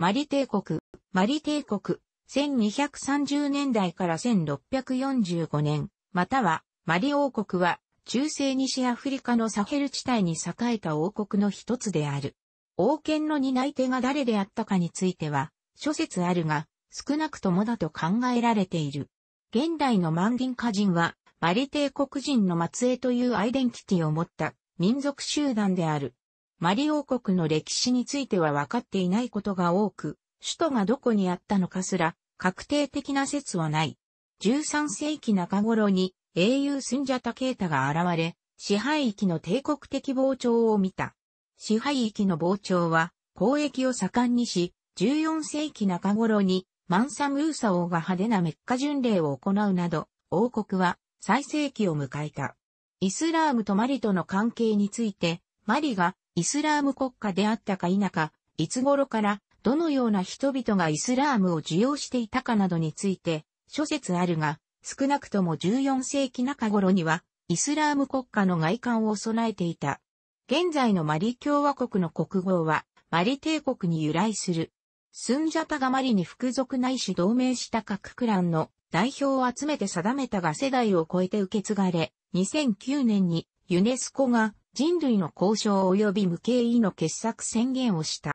マリ帝国。マリ帝国、1230年代から1645年、または、マリ王国は、中西西アフリカのサヘル地帯に栄えた王国の一つである。王権の担い手が誰であったかについては、諸説あるが、少なくともだと考えられている。現代のマンデンカ人は、マリ帝国人の末裔というアイデンティティを持った民族集団である。マリ王国の歴史については分かっていないことが多く、首都がどこにあったのかすら確定的な説はない。13世紀中頃に英雄スンジャタケータが現れ、支配域の帝国的膨張を見た。支配域の膨張は交易を盛んにし、14世紀中頃にマンサムーサ王が派手なメッカ巡礼を行うなど、王国は最盛期を迎えた。イスラームとマリとの関係について、マリがイスラーム国家であったか否か、いつ頃からどのような人々がイスラームを受容していたかなどについて、諸説あるが、少なくとも14世紀中頃には、イスラーム国家の外観を備えていた。現在のマリ共和国の国号は、マリ帝国に由来する。スンジャタがマリに服属ないし同盟した各クランの代表を集めて定めたが世代を超えて受け継がれ、2009年にユネスコが人類の交渉及び無形意の傑作宣言をした。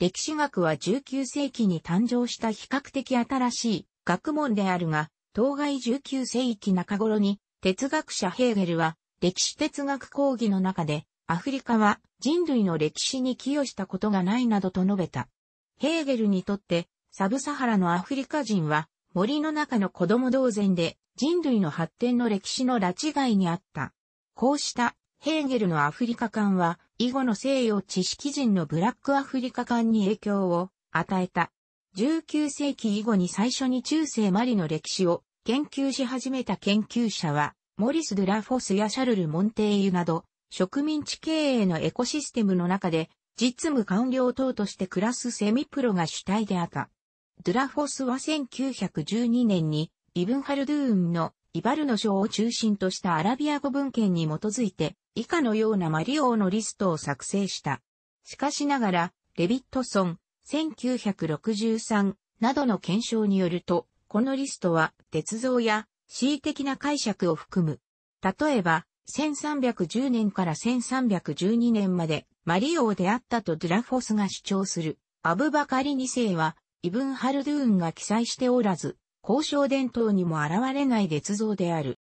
歴史学は19世紀に誕生した比較的新しい学問であるが、当該19世紀中頃に哲学者ヘーゲルは歴史哲学講義の中でアフリカは人類の歴史に寄与したことがないなどと述べた。ヘーゲルにとってサブサハラのアフリカ人は森の中の子供同然で人類の発展の歴史の拉致外にあった。こうしたヘーゲルのアフリカ観は、以後の西洋知識人のブラックアフリカ観に影響を与えた。19世紀以後に最初に中世マリの歴史を研究し始めた研究者は、モリス・ドゥラフォスやシャルル・モンテイユなど、植民地経営のエコシステムの中で、実務官僚等として暮らすセミプロが主体であった。ドゥラフォスは1912年に、イブンハルドゥーンのイバルの書を中心としたアラビア語文献に基づいて、以下のようなマリオのリストを作成した。しかしながら、レビットソン、1963などの検証によると、このリストは、鉄造や、恣意的な解釈を含む。例えば、1310年から1312年まで、マリオであったとドラフォスが主張する、アブバカリ2世は、イブン・ハルドゥーンが記載しておらず、交渉伝統にも現れない劣像である。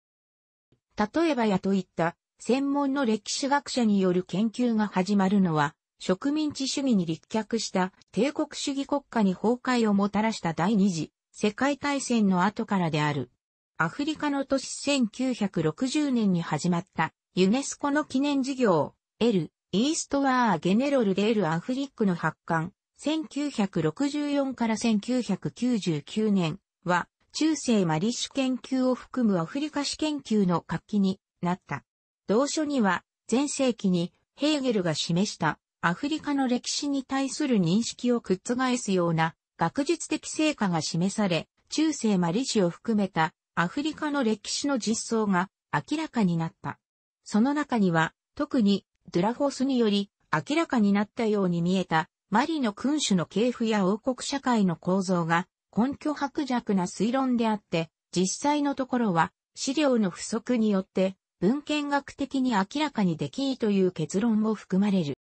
例えばやといった専門の歴史学者による研究が始まるのは、植民地主義に立脚した帝国主義国家に崩壊をもたらした第二次世界大戦の後からである。アフリカの都市1960年に始まったユネスコの記念事業、L、イーストワー・ゲネロル・デール・アフリックの発刊、1964から1999年、は、中世マリッシュ研究を含むアフリカ史研究の活気になった。同書には、前世紀にヘーゲルが示したアフリカの歴史に対する認識を覆すような学術的成果が示され、中世マリシを含めたアフリカの歴史の実相が明らかになった。その中には、特にドゥラフォスにより明らかになったように見えたマリの君主の系譜や王国社会の構造が根拠薄弱な推論であって、実際のところは資料の不足によって文献学的に明らかにできいという結論も含まれる。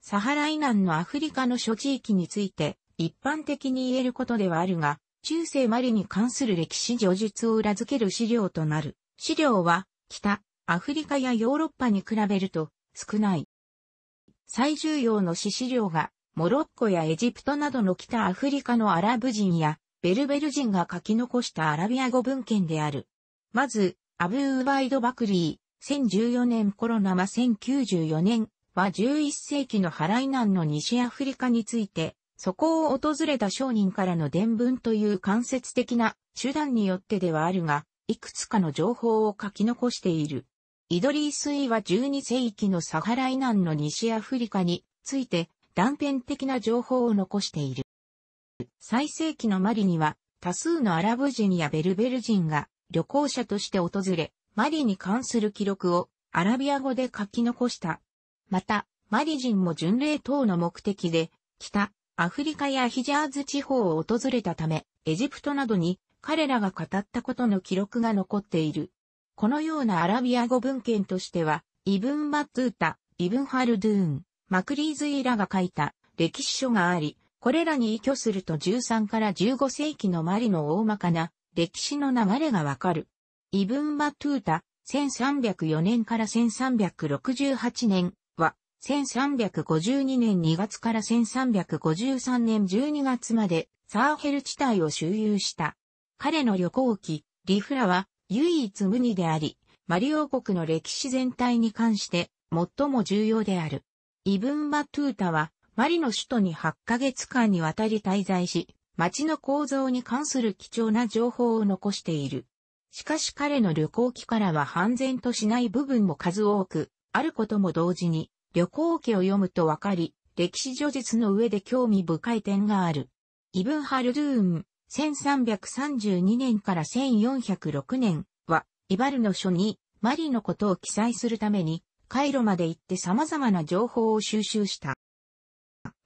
サハラ以南のアフリカの諸地域について一般的に言えることではあるが、中世マリに関する歴史叙述を裏付ける資料となる。資料は北、アフリカやヨーロッパに比べると少ない。最重要の資資料がモロッコやエジプトなどの北アフリカのアラブ人やベルベル人が書き残したアラビア語文献である。まず、アブー・ウバイド・バクリー、1014年コロナマ1094年は11世紀のハライナンの西アフリカについて、そこを訪れた商人からの伝聞という間接的な手段によってではあるが、いくつかの情報を書き残している。イドリースイは12世紀のサハライナンの西アフリカについて、断片的な情報を残している。最盛期のマリには多数のアラブ人やベルベル人が旅行者として訪れ、マリに関する記録をアラビア語で書き残した。また、マリ人も巡礼等の目的で、北、アフリカやヒジャーズ地方を訪れたため、エジプトなどに彼らが語ったことの記録が残っている。このようなアラビア語文献としては、イブン・バッゥータ、イブン・ハルドゥーン、マクリーズイラが書いた歴史書があり、これらに依拠すると13から15世紀のマリの大まかな歴史の流れがわかる。イブン・バトゥータ、1304年から1368年は、1352年2月から1353年12月までサーヘル地帯を周遊した。彼の旅行記、リフラは唯一無二であり、マリ王国の歴史全体に関して最も重要である。イブンバトゥータは、マリの首都に8ヶ月間にわたり滞在し、街の構造に関する貴重な情報を残している。しかし彼の旅行記からは半然としない部分も数多く、あることも同時に、旅行記を読むとわかり、歴史叙述の上で興味深い点がある。イブンハルドゥーン、1332年から1406年は、イバルの書にマリのことを記載するために、カイロまで行って様々な情報を収集した。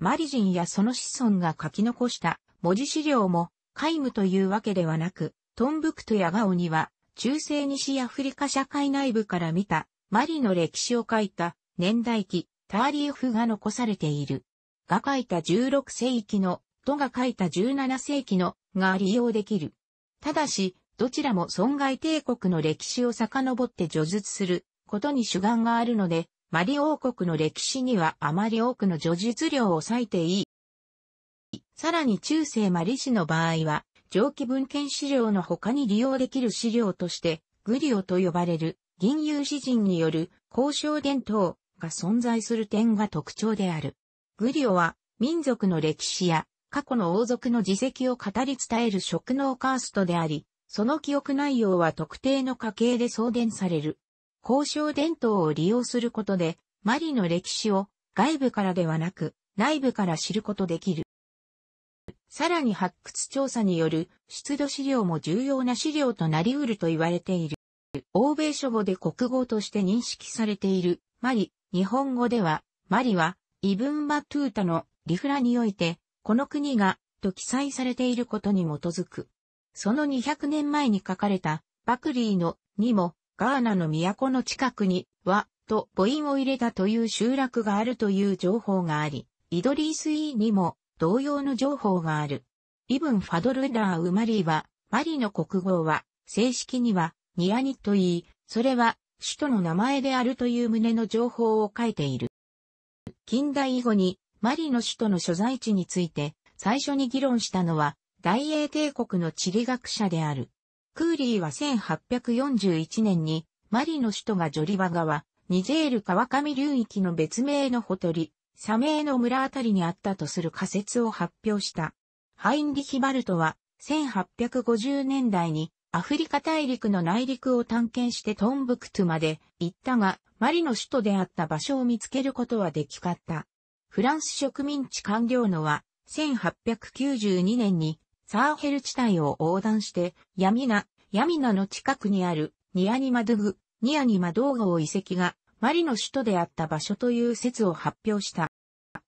マリ人やその子孫が書き残した文字資料も皆無というわけではなく、トンブクトやガオには中世西アフリカ社会内部から見たマリの歴史を書いた年代記ターリーフが残されている。が書いた16世紀の、とが書いた17世紀のが利用できる。ただし、どちらも損害帝国の歴史を遡って叙述することに主眼があるので、マリ王国の歴史にはあまり多くの叙述量を割いていい。さらに中世マリ氏の場合は、上記文献資料の他に利用できる資料として、グリオと呼ばれる銀融詩人による交渉伝統が存在する点が特徴である。グリオは民族の歴史や過去の王族の自責を語り伝える職能カーストであり、その記憶内容は特定の家系で送電される。交渉伝統を利用することで、マリの歴史を外部からではなく内部から知ることできる。さらに発掘調査による出土資料も重要な資料となり得ると言われている。欧米書語で国語として認識されているマリ、日本語では、マリは、イブンバトゥータのリフラにおいて、この国が、と記載されていることに基づく。その200年前に書かれた、バクリーの、にも、ガーナの都の近くに、は、と母音を入れたという集落があるという情報があり、イドリース・イーにも同様の情報がある。イブン・ファドルダー・ウマリーは、マリの国号は、正式には、ニアニと言い、それは、首都の名前であるという旨の情報を書いている。近代以後に、マリの首都の所在地について、最初に議論したのは、大英帝国の地理学者である。クーリーは1841年に、マリの首都がジョリバ川、ニジェール川上流域の別名のほとり、サメーの村あたりにあったとする仮説を発表した。ハインリヒバルトは、1850年代にアフリカ大陸の内陸を探検してトンブクトゥまで行ったが、マリの首都であった場所を見つけることはできかった。フランス植民地官僚のは、1892年にサーヘル地帯を横断して、ヤミナ、ヤミナの近くにあるニアニマドゥグ、ニアニマドーを遺跡がマリの首都であった場所という説を発表した。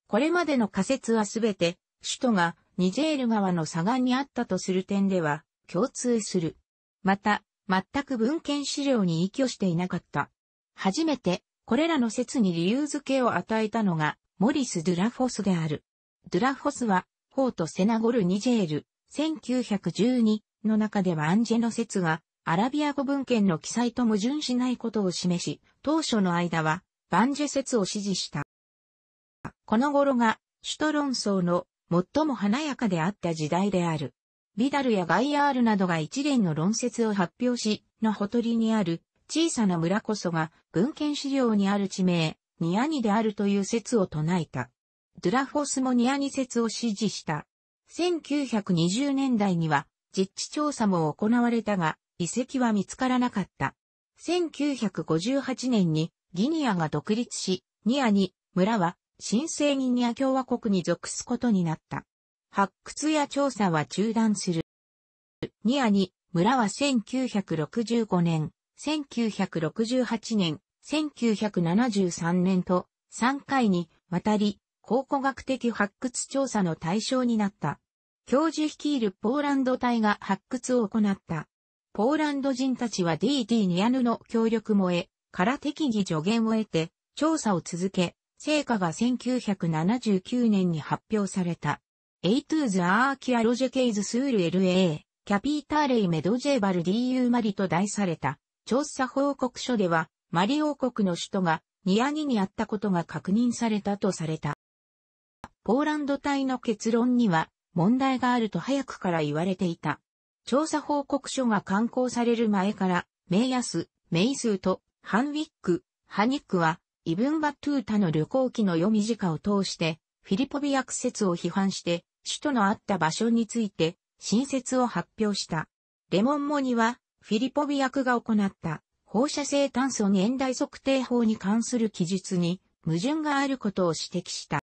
これまでの仮説はすべて、首都がニジェール川の左岸にあったとする点では共通する。また、全く文献資料に依拠していなかった。初めて、これらの説に理由付けを与えたのが、モリス・ドゥラフォスである。ドゥラフォスは、法とセナゴル・ニジェール、1912の中ではアンジェの説がアラビア語文献の記載と矛盾しないことを示し、当初の間はバンジェ説を支持した。この頃が首都論争の最も華やかであった時代である。ビダルやガイアールなどが一連の論説を発表し、のほとりにある小さな村こそが文献資料にある地名、ニアニであるという説を唱えた。ドゥラフォスもニアニ説を支持した。1920年代には実地調査も行われたが、遺跡は見つからなかった。1958年にギニアが独立し、ニアに村は新生ギニア共和国に属すことになった。発掘や調査は中断する。ニアに村は1965年、1968年、1973年と3回にわたり考古学的発掘調査の対象になった。教授率いるポーランド隊が発掘を行った。ポーランド人たちは DD ニアヌの協力も得、から適宜助言を得て、調査を続け、成果が1979年に発表された。エイトゥーズ・アーキア・ロジェケイズ・スール・ LA、キャピーターレイ・メドジェーバル・ディ・ユー・マリと題された。調査報告書では、マリ王国の首都がニアニにあったことが確認されたとされた。ポーランド隊の結論には、問題があると早くから言われていた。調査報告書が刊行される前から、メイヤス、メイスーと、ハンウィック、ハニックは、イブンバトゥータの旅行記の読み時間を通して、フィリポビアク説を批判して、首都のあった場所について、新説を発表した。レモンモニは、フィリポビアクが行った放射性炭素年代測定法に関する記述に矛盾があることを指摘した。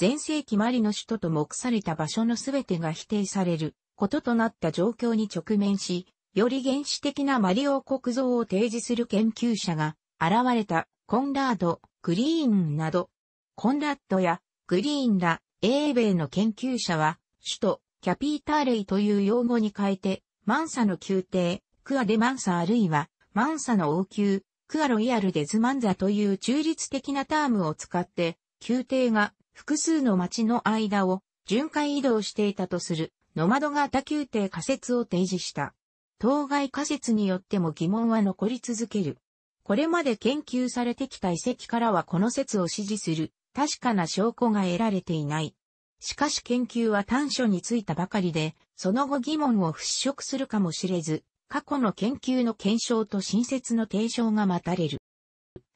前世紀マリの首都と目された場所のすべてが否定されることとなった状況に直面し、より原始的なマリ王国像を提示する研究者が現れたコンラード、グリーンなど、コンラッドやグリーンら英米の研究者は、首都キャピーターレイという用語に変えて、マンサの宮廷、クアでマンサあるいは、マンサの王宮、クアロイアルデズマンザという中立的なタームを使って、宮廷が複数の町の間を巡回移動していたとする、ノマド型宮廷仮説を提示した。当該仮説によっても疑問は残り続ける。これまで研究されてきた遺跡からはこの説を支持する確かな証拠が得られていない。しかし研究は短所についたばかりで、その後疑問を払拭するかもしれず、過去の研究の検証と新説の提唱が待たれる。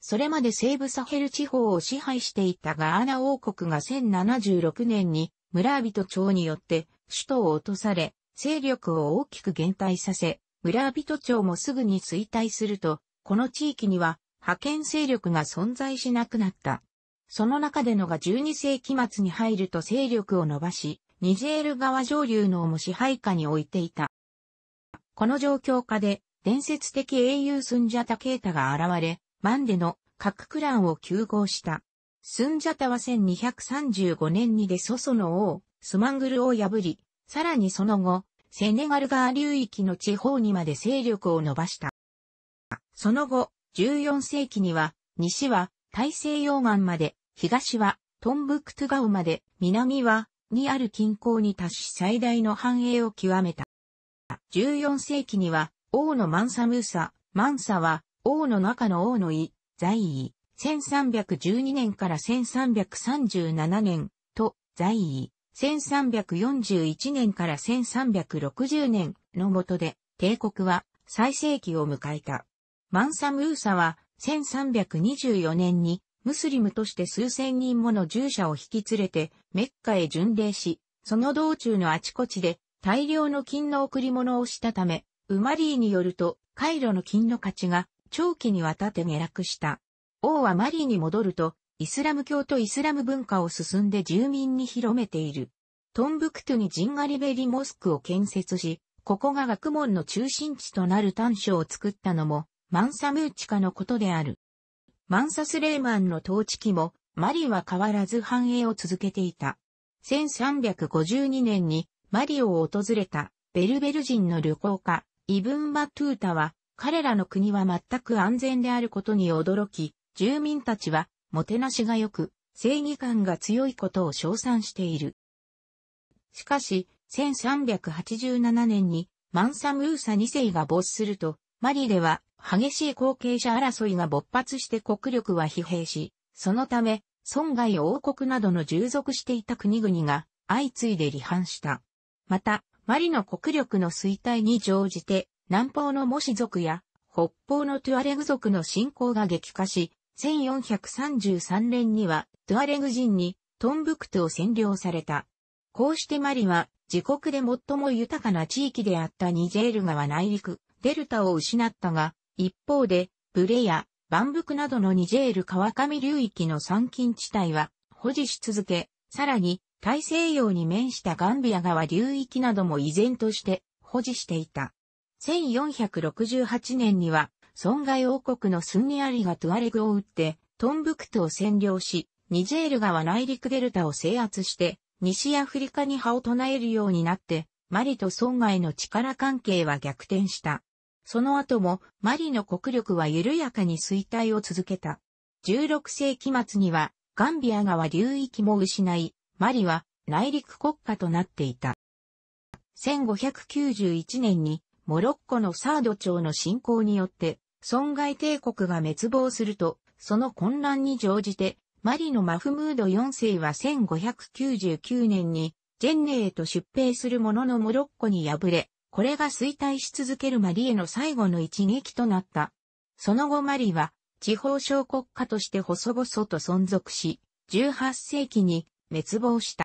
それまで西部サヘル地方を支配していたガーナ王国が1076年に村人町によって首都を落とされ、勢力を大きく減退させ、村人町もすぐに衰退すると、この地域には派遣勢力が存在しなくなった。その中でのが12世紀末に入ると勢力を伸ばし、ニジェール川上流のも支配下に置いていた。この状況下で伝説的英雄スンジャタケータが現れ、マンデの各クランを休合した。スンジャタは1235年にでソソの王、スマングルを破り、さらにその後、セネガル川流域の地方にまで勢力を伸ばした。その後、14世紀には、西は大西洋岸まで、東はトンブクトゥガウまで、南は、にある近郊に達し最大の繁栄を極めた。14世紀には、王のマンサムーサ、マンサは、王の中の王の位、在位、1312年から1337年、と、在位、1341年から1360年の下で、帝国は最盛期を迎えた。マンサムーサは、1324年に、ムスリムとして数千人もの従者を引き連れて、メッカへ巡礼し、その道中のあちこちで、大量の金の贈り物をしたため、ウマリーによると、カイロの金の価値が長期にわたって下落した。王はマリに戻ると、イスラム教とイスラム文化を進んで住民に広めている。トンブクトゥにジンガリベリモスクを建設し、ここが学問の中心地となる短所を作ったのも、マンサムーチカのことである。マンサスレーマンの統治期も、マリは変わらず繁栄を続けていた。1352年にマリを訪れたベルベル人の旅行家、イブン・マトゥータは彼らの国は全く安全であることに驚き、住民たちは、もてなしが良く、正義感が強いことを称賛している。しかし、1387年に、マンサムーサ2世が没すると、マリでは、激しい後継者争いが勃発して国力は疲弊し、そのため、損害王国などの従属していた国々が、相次いで離反した。また、マリの国力の衰退に乗じて、南方のモシ族や北方のトゥアレグ族の侵攻が激化し、1433年にはトゥアレグ人にトンブクトを占領された。こうしてマリは自国で最も豊かな地域であったニジェール川内陸、デルタを失ったが、一方で、ブレやバンブクなどのニジェール川上流域の山近地帯は保持し続け、さらに大西洋に面したガンビア川流域なども依然として保持していた。1468年には、損害王国のスンニアリがトゥアレグを撃って、トンブクトを占領し、ニジェール川内陸デルタを制圧して、西アフリカに歯を唱えるようになって、マリと損害の力関係は逆転した。その後も、マリの国力は緩やかに衰退を続けた。16世紀末には、ガンビア川流域も失い、マリは内陸国家となっていた。1591年にモロッコのサード朝の侵攻によって、損害帝国が滅亡すると、その混乱に乗じて、マリのマフムード4世は1599年に、ジェンネへと出兵するもののモロッコに敗れ、これが衰退し続けるマリへの最後の一撃となった。その後マリは、地方小国家として細々と存続し、18世紀に滅亡した。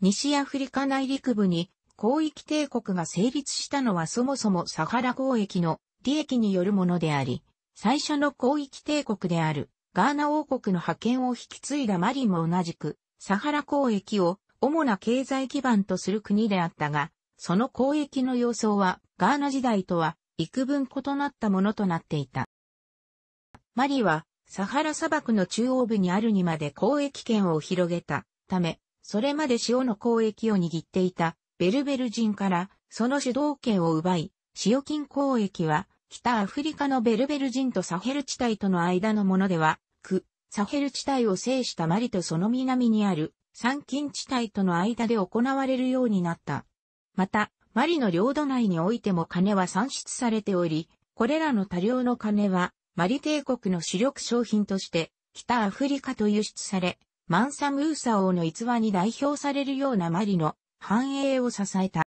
西アフリカ内陸部に広域帝国が成立したのはそもそもサハラ交易の利益によるものであり、最初の広域帝国であるガーナ王国の覇権を引き継いだマリも同じく、サハラ交易を主な経済基盤とする国であったが、その交易の様相はガーナ時代とは幾分異なったものとなっていた。マリはサハラ砂漠の中央部にあるにまで交易圏を広げたため、それまで塩の交易を握っていたベルベル人からその主導権を奪い、塩金交易は北アフリカのベルベル人とサヘル地帯との間のものでは、区、サヘル地帯を制したマリとその南にある山金地帯との間で行われるようになった。また、マリの領土内においても金は産出されており、これらの多量の金は、マリ帝国の主力商品として、北アフリカと輸出され、マンサムーサ王の逸話に代表されるようなマリの繁栄を支えた。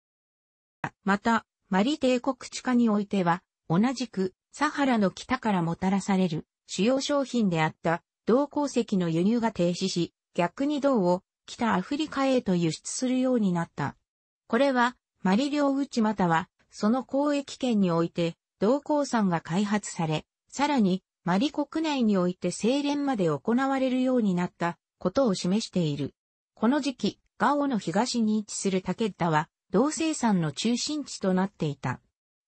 また、マリ帝国地下においては、同じく、サハラの北からもたらされる、主要商品であった、銅鉱石の輸入が停止し、逆に銅を、北アフリカへと輸出するようになった。これは、マリ領内または、その交易圏において、銅鉱山が開発され、さらに、マリ国内において精錬まで行われるようになったことを示している。この時期、青の東に位置するタケッは、同生産の中心地となっていた。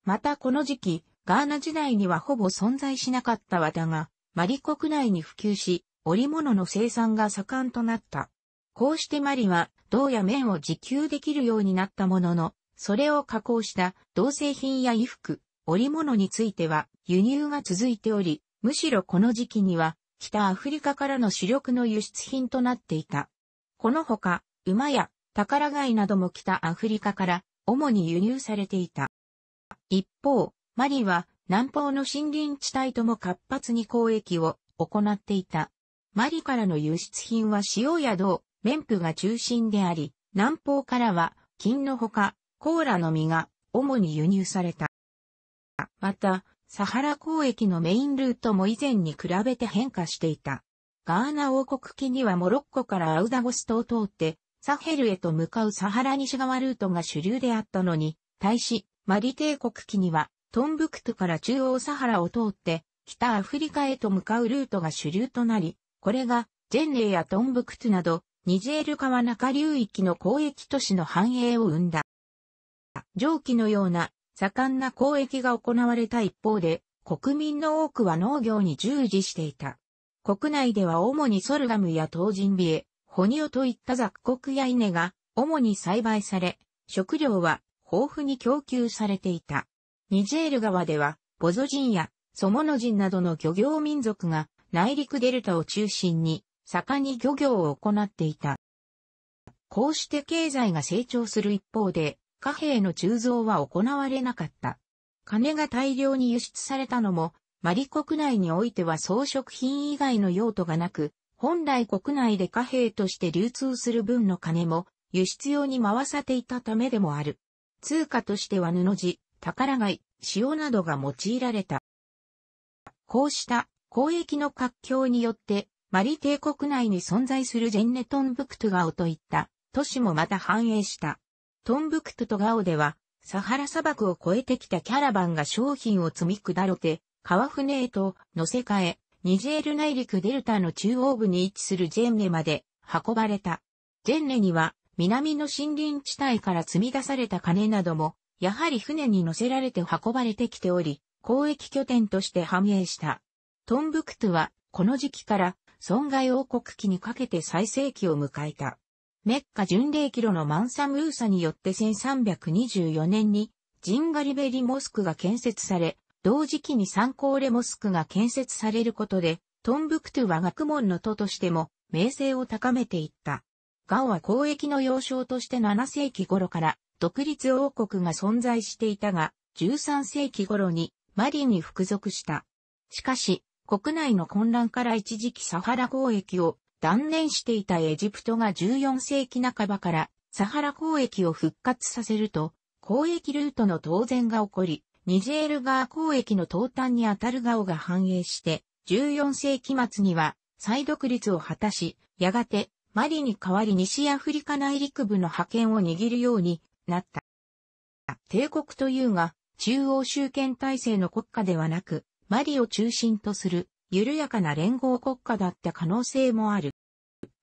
またこの時期、ガーナ時代にはほぼ存在しなかった和田が、マリ国内に普及し、織物の生産が盛んとなった。こうしてマリは、銅や綿を自給できるようになったものの、それを加工した銅製品や衣服、織物については輸入が続いており、むしろこの時期には北アフリカからの主力の輸出品となっていた。このほか、馬や宝貝なども北アフリカから主に輸入されていた。一方、マリは南方の森林地帯とも活発に交易を行っていた。マリからの輸出品は塩や銅、綿布が中心であり、南方からは金のほか、コーラの実が主に輸入された。また、サハラ交易のメインルートも以前に比べて変化していた。ガーナ王国期にはモロッコからアウダゴストを通ってサヘルへと向かうサハラ西側ルートが主流であったのに、対し、マリ帝国期には、トンブクトから中央サハラを通って、北アフリカへと向かうルートが主流となり、これが、ジェンイやトンブクトなど、ニジェール川中流域の交易都市の繁栄を生んだ。上記のような盛んな交易が行われた一方で、国民の多くは農業に従事していた。国内では主にソルガムや東人ビエ、哺乳といった雑穀や稲が主に栽培され、食料は豊富に供給されていた。ニジェール川では、ボゾ人やソモノ人などの漁業民族が内陸デルタを中心に盛んに漁業を行っていた。こうして経済が成長する一方で、貨幣の鋳造は行われなかった。金が大量に輸出されたのも、マリ国内においては装飾品以外の用途がなく、本来国内で貨幣として流通する分の金も輸出用に回さていたためでもある。通貨としては布地、宝貝、塩などが用いられた。こうした交易の活況によって、マリ帝国内に存在するジェンネトンブクトガオといった都市もまた繁栄した。トンブクトとガオでは、サハラ砂漠を越えてきたキャラバンが商品を積み下ろて、川船へと乗せ替え、ニジェール内陸デルタの中央部に位置するジェンネまで運ばれた。ジェンネには南の森林地帯から積み出された金なども、やはり船に乗せられて運ばれてきており、交易拠点として繁栄した。トンブクトゥは、この時期から、損害王国期にかけて最盛期を迎えた。メッカ巡礼キロのマンサムーサによって1324年に、ジンガリベリモスクが建設され、同時期に参考レモスクが建設されることで、トンブクトゥは学問の都としても名声を高めていった。ガオは交易の要衝として7世紀頃から独立王国が存在していたが、13世紀頃にマリに服属した。しかし、国内の混乱から一時期サハラ交易を断念していたエジプトが14世紀半ばからサハラ交易を復活させると、交易ルートの当然が起こり、ニジェール川交易の東端にあたる顔が繁栄して、14世紀末には再独立を果たし、やがてマリに代わり西アフリカ内陸部の覇権を握るようになった。帝国というが、中央集権体制の国家ではなく、マリを中心とする緩やかな連合国家だった可能性もある。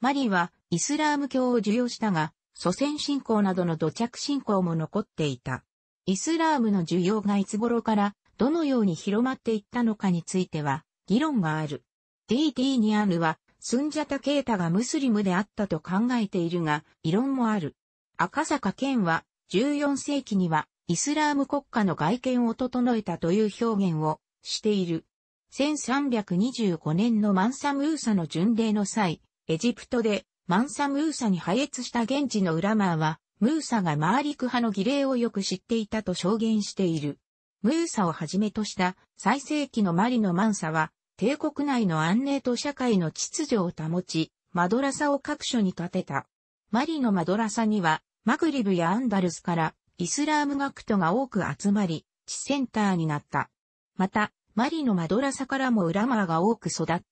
マリはイスラーム教を授与したが、祖先信仰などの土着信仰も残っていた。イスラームの需要がいつ頃からどのように広まっていったのかについては議論がある。DT ニアルはスンジャタケータがムスリムであったと考えているが、異論もある。赤坂県は14世紀にはイスラーム国家の外見を整えたという表現をしている。1325年のマンサムーサの巡礼の際、エジプトでマンサムーサに破裂した現地のウラマーはムーサがマーリク派の儀礼をよく知っていたと証言している。ムーサをはじめとした最盛期のマリのマンサは、帝国内の安寧と社会の秩序を保ち、マドラサを各所に建てた。マリのマドラサには、マグリブやアンダルスからイスラーム学徒が多く集まり、地センターになった。また、マリのマドラサからもウラマーが多く育った。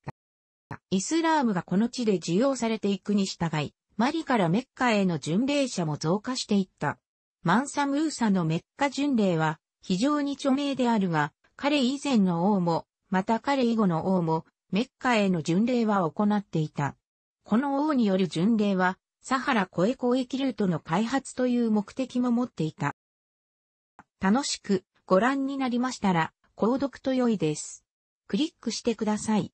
イスラームがこの地で受容されていくに従い、マリからメッカへの巡礼者も増加していった。マンサムーサのメッカ巡礼は非常に著名であるが、彼以前の王も、また彼以後の王も、メッカへの巡礼は行っていた。この王による巡礼は、サハラ越え交易ルートの開発という目的も持っていた。楽しくご覧になりましたら、購読と良いです。クリックしてください。